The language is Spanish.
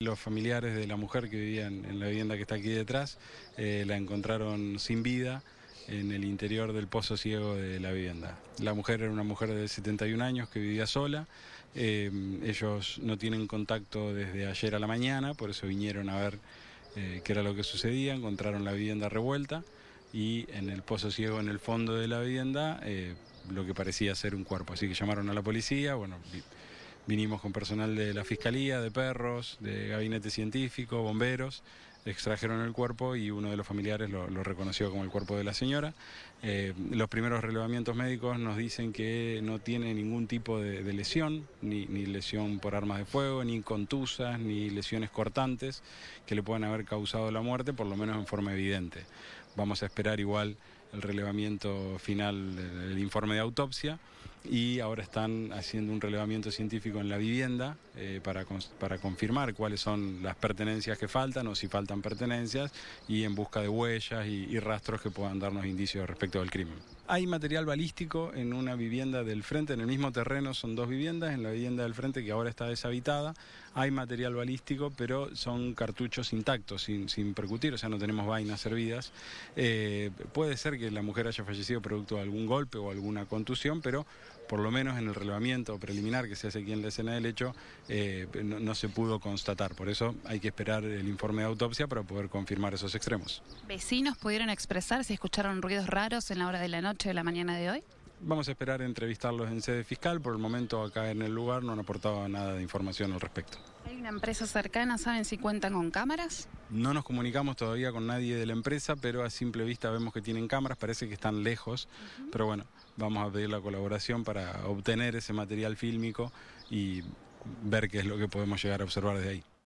Los familiares de la mujer que vivían en la vivienda que está aquí detrás eh, la encontraron sin vida en el interior del pozo ciego de la vivienda. La mujer era una mujer de 71 años que vivía sola. Eh, ellos no tienen contacto desde ayer a la mañana, por eso vinieron a ver eh, qué era lo que sucedía. Encontraron la vivienda revuelta y en el pozo ciego en el fondo de la vivienda lo que parecía ser un cuerpo. Así que llamaron a la policía, bueno vinimos con personal de la Fiscalía, de perros, de gabinete científico, bomberos, extrajeron el cuerpo y uno de los familiares lo, reconoció como el cuerpo de la señora. Eh, los primeros relevamientos médicos nos dicen que no tiene ningún tipo de, lesión, ni, ni, lesión por armas de fuego, ni contusas, ni lesiones cortantes que le puedan haber causado la muerte, por lo menos en forma evidente. Vamos a esperar igual el relevamiento final del informe de autopsia y ahora están haciendo un relevamiento científico en la vivienda eh, para, para confirmar cuáles son las pertenencias que faltan o si faltan pertenencias y en busca de huellas y, rastros que puedan darnos indicios respecto del crimen. Hay material balístico en una vivienda del frente, en el mismo terreno son dos viviendas, en la vivienda del frente que ahora está deshabitada hay material balístico pero son cartuchos intactos, sin, sin percutir, o sea no tenemos vainas servidas. Eh, puede ser que la mujer haya fallecido producto de algún golpe o alguna contusión, pero por lo menos en el relevamiento preliminar que se hace aquí en la escena del hecho, eh, no, se pudo constatar. Por eso hay que esperar el informe de autopsia para poder confirmar esos extremos. ¿Vecinos pudieron expresar si escucharon ruidos raros en la hora de la noche o la mañana de hoy? Vamos a esperar entrevistarlos en sede fiscal. Por el momento acá en el lugar no han aportado nada de información al respecto. ¿Hay una empresa cercana? ¿Saben si cuentan con cámaras? No nos comunicamos todavía con nadie de la empresa, pero a simple vista vemos que tienen cámaras, parece que están lejos, pero bueno, vamos a pedir la colaboración para obtener ese material fílmico y ver qué es lo que podemos llegar a observar desde ahí.